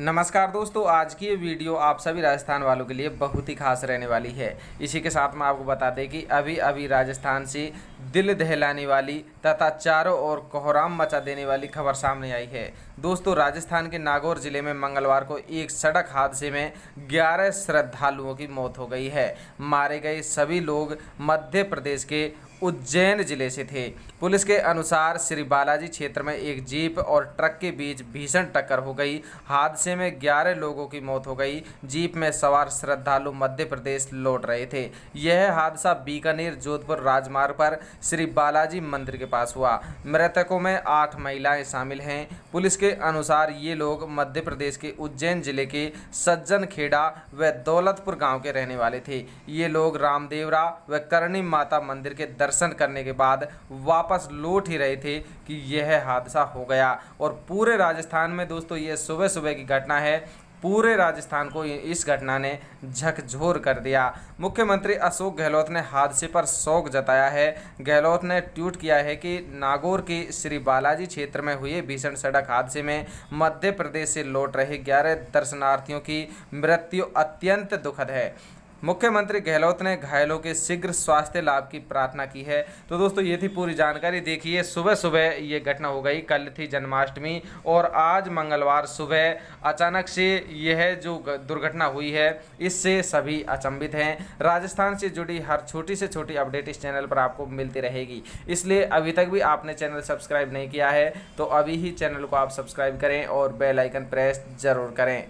नमस्कार दोस्तों आज की ये वीडियो आप सभी राजस्थान वालों के लिए बहुत ही खास रहने वाली है इसी के साथ मैं आपको बता दें कि अभी अभी राजस्थान से दिल दहलाने वाली तथा चारों ओर कोहराम मचा देने वाली खबर सामने आई है दोस्तों राजस्थान के नागौर ज़िले में मंगलवार को एक सड़क हादसे में 11 श्रद्धालुओं की मौत हो गई है मारे गए सभी लोग मध्य प्रदेश के उज्जैन जिले से थे पुलिस के अनुसार श्री बालाजी क्षेत्र में एक जीप और ट्रक के बीच भीषण टक्कर हो गई हादसे में ग्यारह लोगों की मौत हो गई जीप में सवार श्रद्धालु मध्य प्रदेश लौट रहे थे यह हादसा बीकानेर जोधपुर राजमार्ग पर श्री बालाजी मंदिर के पास हुआ मृतकों में आठ महिलाएं शामिल हैं पुलिस के अनुसार ये लोग मध्य प्रदेश के उज्जैन जिले के सज्जन खेड़ा व दौलतपुर गांव के रहने वाले थे ये लोग रामदेवरा व करणी माता मंदिर के दर दर्शन करने के बाद वापस लौट ही रहे थे कि यह हादसा हो गया और पूरे राजस्थान में दोस्तों ये सुबह सुबह की घटना है पूरे राजस्थान को इस घटना ने झकझोर कर दिया मुख्यमंत्री अशोक गहलोत ने हादसे पर शोक जताया है गहलोत ने ट्वीट किया है कि नागौर के श्री बालाजी क्षेत्र में हुए भीषण सड़क हादसे में मध्य प्रदेश से लौट रहे ग्यारह दर्शनार्थियों की मृत्यु अत्यंत दुखद है मुख्यमंत्री गहलोत ने घायलों के शीघ्र स्वास्थ्य लाभ की प्रार्थना की है तो दोस्तों ये थी पूरी जानकारी देखिए सुबह सुबह ये घटना हो गई कल थी जन्माष्टमी और आज मंगलवार सुबह अचानक से यह जो दुर्घटना हुई है इससे सभी अचंभित हैं राजस्थान से जुड़ी हर छोटी से छोटी अपडेट इस चैनल पर आपको मिलती रहेगी इसलिए अभी तक भी आपने चैनल सब्सक्राइब नहीं किया है तो अभी ही चैनल को आप सब्सक्राइब करें और बेलाइकन प्रेस जरूर करें